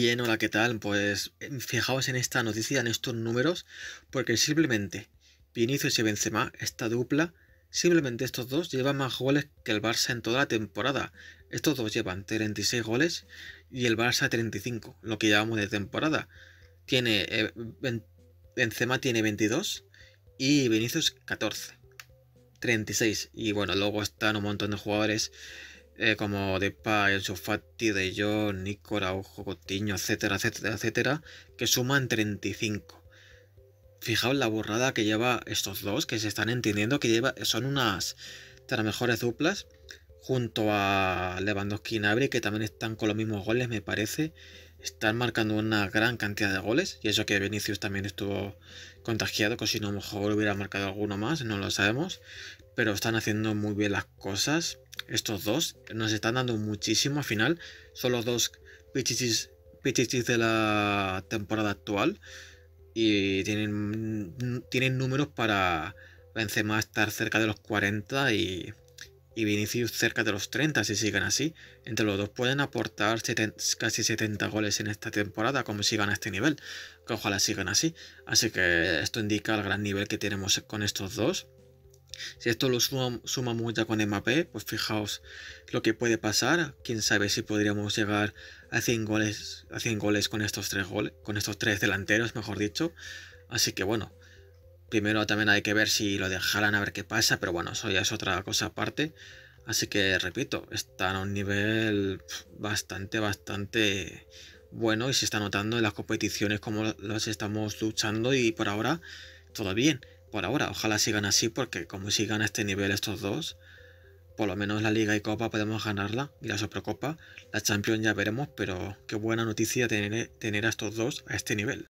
Bien, hola, ¿qué tal? Pues eh, fijaos en esta noticia, en estos números, porque simplemente Vinicius y Benzema, esta dupla, simplemente estos dos llevan más goles que el Barça en toda la temporada. Estos dos llevan 36 goles y el Barça 35, lo que llevamos de temporada. Tiene eh, Benzema tiene 22 y Vinicius 14. 36. Y bueno, luego están un montón de jugadores eh, como Depa, El Sufati, De Jong, Nico, Ojo Cotiño, etcétera, etcétera, etcétera, que suman 35. Fijaos la burrada que lleva estos dos, que se están entendiendo, que lleva, son unas de las mejores duplas, junto a Lewandowski y Nabri, que también están con los mismos goles, me parece están marcando una gran cantidad de goles. Y eso que Vinicius también estuvo contagiado, que si no, mejor hubiera marcado alguno más, no lo sabemos. Pero están haciendo muy bien las cosas. Estos dos nos están dando muchísimo al final. Son los dos pichichis, de la temporada actual. Y tienen, tienen números para más. estar cerca de los 40 y y Vinicius cerca de los 30 si siguen así. Entre los dos pueden aportar casi 70 goles en esta temporada como sigan a este nivel, que ojalá sigan así. Así que esto indica el gran nivel que tenemos con estos dos. Si esto lo suma, mucho con MAP, pues fijaos lo que puede pasar. Quién sabe si podríamos llegar a 100 goles, a 100 goles con estos tres goles, con estos tres delanteros, mejor dicho. Así que bueno, Primero también hay que ver si lo dejarán a ver qué pasa, pero bueno, eso ya es otra cosa aparte. Así que repito, están a un nivel bastante, bastante bueno y se está notando en las competiciones como los estamos luchando y por ahora todo bien. Por ahora, ojalá sigan así porque como sigan a este nivel estos dos, por lo menos la Liga y Copa podemos ganarla y la Supercopa, la Champions ya veremos, pero qué buena noticia tener, tener a estos dos a este nivel.